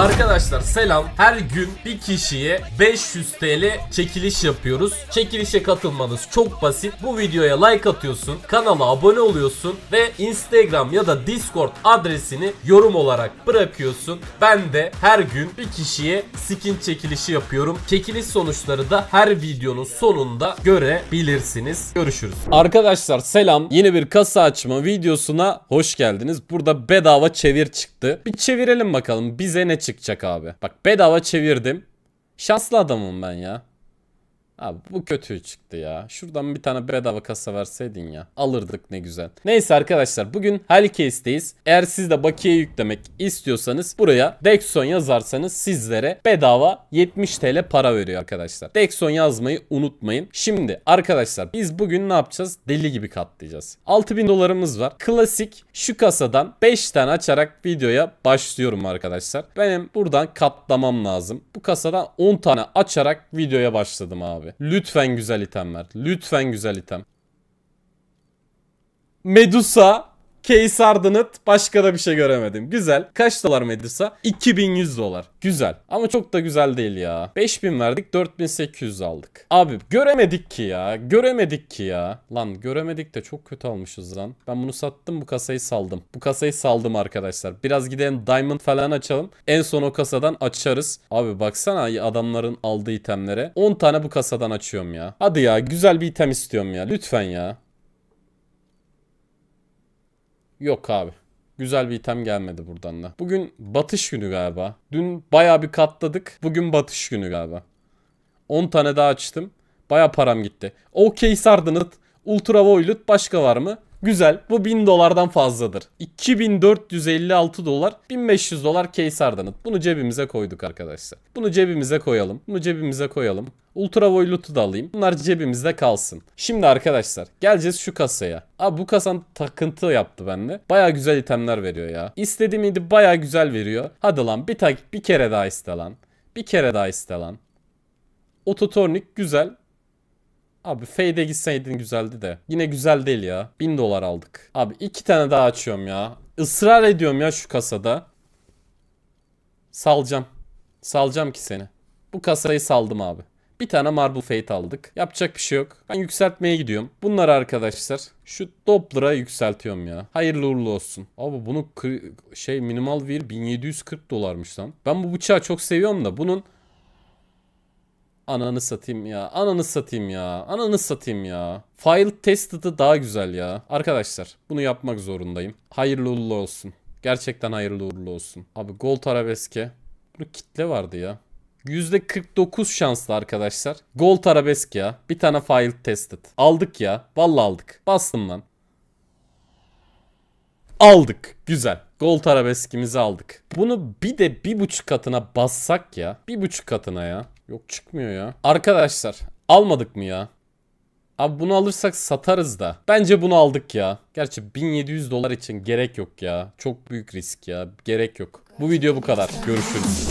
Arkadaşlar selam. Her gün bir kişiye 500 TL çekiliş yapıyoruz. Çekilişe katılmanız çok basit. Bu videoya like atıyorsun, kanala abone oluyorsun ve Instagram ya da Discord adresini yorum olarak bırakıyorsun. Ben de her gün bir kişiye skin çekilişi yapıyorum. Çekiliş sonuçları da her videonun sonunda görebilirsiniz. Görüşürüz. Arkadaşlar selam. Yeni bir kasa açma videosuna hoş geldiniz. Burada bedava çevir çıktı. Bir çevirelim bakalım bize ne çıktı çıkacak abi. Bak bedava çevirdim. Şanslı adamım ben ya. Abi bu kötü çıktı ya. Şuradan bir tane bedava kasa verseydin ya. Alırdık ne güzel. Neyse arkadaşlar bugün Hellcase'deyiz. Eğer siz de bakiye yüklemek istiyorsanız buraya Dexon yazarsanız sizlere bedava 70 TL para veriyor arkadaşlar. Dexon yazmayı unutmayın. Şimdi arkadaşlar biz bugün ne yapacağız? Deli gibi katlayacağız. 6000 dolarımız var. Klasik şu kasadan 5 tane açarak videoya başlıyorum arkadaşlar. Benim buradan katlamam lazım. Bu kasadan 10 tane açarak videoya başladım abi abi. Lütfen güzel item ver Lütfen güzel item. Medusa Case Ardenat başka da bir şey göremedim. Güzel. Kaç dolar Medusa? 2100 dolar. Güzel. Ama çok da güzel değil ya. 5000 verdik 4800 aldık. Abi göremedik ki ya. Göremedik ki ya. Lan göremedik de çok kötü almışız lan. Ben bunu sattım bu kasayı saldım. Bu kasayı saldım arkadaşlar. Biraz gidelim diamond falan açalım. En son o kasadan açarız. Abi baksana adamların aldığı itemlere. 10 tane bu kasadan açıyorum ya. Hadi ya güzel bir item istiyorum ya. Lütfen ya. Yok abi. Güzel bir item gelmedi buradan da. Bugün batış günü galiba. Dün baya bir katladık. Bugün batış günü galiba. 10 tane daha açtım. Baya param gitti. Okey Sardinit, Ultra Voilut başka var mı? Güzel. Bu 1000 dolardan fazladır. 2456 dolar, 1500 dolar case ardanıt. Bunu cebimize koyduk arkadaşlar. Bunu cebimize koyalım. Bunu cebimize koyalım. Ultra loot'u da alayım. Bunlar cebimizde kalsın. Şimdi arkadaşlar geleceğiz şu kasaya. Abi bu kasan takıntı yaptı bende. Baya güzel itemler veriyor ya. İstediğim baya güzel veriyor. Hadi lan bir, tak bir kere daha iste lan. Bir kere daha iste lan. Ototornik güzel. Abi fade'e gitseydin güzeldi de. Yine güzel değil ya. 1000 dolar aldık. Abi iki tane daha açıyorum ya. Israr ediyorum ya şu kasada. Salacağım. Salacağım ki seni. Bu kasayı saldım abi. Bir tane Marble Fate aldık. Yapacak bir şey yok. Ben yükseltmeye gidiyorum. Bunlar arkadaşlar. Şu Doppler'a yükseltiyorum ya. Hayırlı uğurlu olsun. Abi bunu şey minimal vir 1740 dolarmış lan. Ben bu bıçağı çok seviyorum da bunun Ananı satayım ya. Ananı satayım ya. Ananı satayım ya. File tested'ı daha güzel ya. Arkadaşlar bunu yapmak zorundayım. Hayırlı uğurlu olsun. Gerçekten hayırlı uğurlu olsun. Abi Gold Arabeske. Bunu kitle vardı ya. %49 şanslı arkadaşlar. Gold Arabesk ya. Bir tane file tested. Aldık ya. Vallahi aldık. Bastım lan. Aldık. Güzel. Gold arabeskimizi aldık. Bunu bir de bir buçuk katına bassak ya. Bir buçuk katına ya. Yok çıkmıyor ya. Arkadaşlar almadık mı ya? Abi bunu alırsak satarız da. Bence bunu aldık ya. Gerçi 1700 dolar için gerek yok ya. Çok büyük risk ya. Gerek yok. Bu video bu kadar. Görüşürüz.